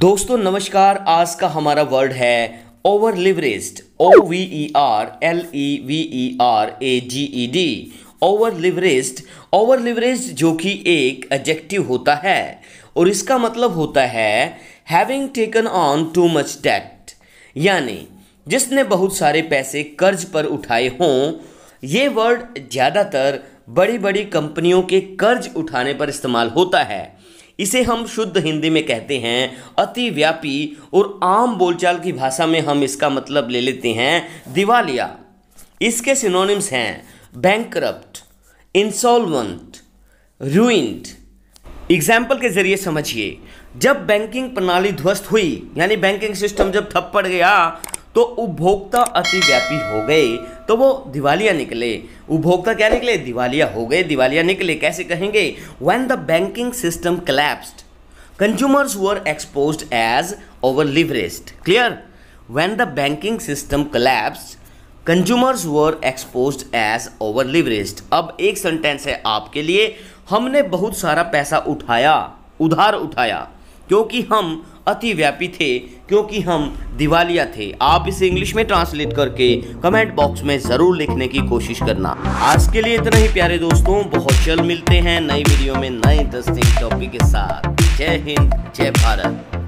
दोस्तों नमस्कार आज का हमारा वर्ड है over leveraged O V E e R L E e V E e R A G E D over leveraged over leveraged जो कि एक एडजेक्टिव होता है और इसका मतलब होता है having taken on too much debt यानी जिसने बहुत सारे पैसे कर्ज पर उठाए हों ये वर्ड ज़्यादातर बड़ी बड़ी कंपनियों के कर्ज उठाने पर इस्तेमाल होता है इसे हम शुद्ध हिंदी में कहते हैं अतिव्यापी और आम बोलचाल की भाषा में हम इसका मतलब ले लेते हैं दिवालिया इसके सिनोनिम्स हैं बैंक इंसॉल्वेंट रूइंट एग्जाम्पल के जरिए समझिए जब बैंकिंग प्रणाली ध्वस्त हुई यानी बैंकिंग सिस्टम जब ठप पड़ गया तो उपभोक्ता अतिव्यापी हो गए तो वो दिवालिया निकले उपभोक्ता क्या निकले दिवालिया हो गए दिवालिया निकले कैसे कहेंगे when the banking system collapsed consumers were exposed as over leveraged clear when the banking system collapse consumers were exposed as over leveraged अब एक सेंटेंस है आपके लिए हमने बहुत सारा पैसा उठाया उधार उठाया क्योंकि हम अतिव्यापी थे क्योंकि हम दिवालिया थे आप इसे इंग्लिश में ट्रांसलेट करके कमेंट बॉक्स में ज़रूर लिखने की कोशिश करना आज के लिए इतना ही प्यारे दोस्तों बहुत जल्द मिलते हैं नई वीडियो में नए इंटरेस्टिंग टॉपिक के साथ जय हिंद जय भारत